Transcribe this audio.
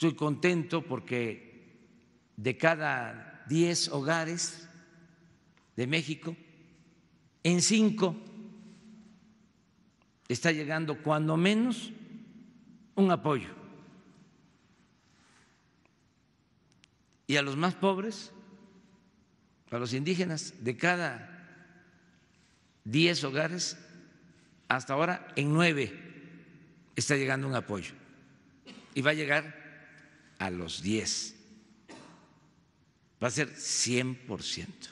Estoy contento porque de cada 10 hogares de México, en cinco está llegando cuando menos un apoyo. Y a los más pobres, a los indígenas, de cada 10 hogares, hasta ahora en nueve está llegando un apoyo. Y va a llegar a los 10. Va a ser 100%.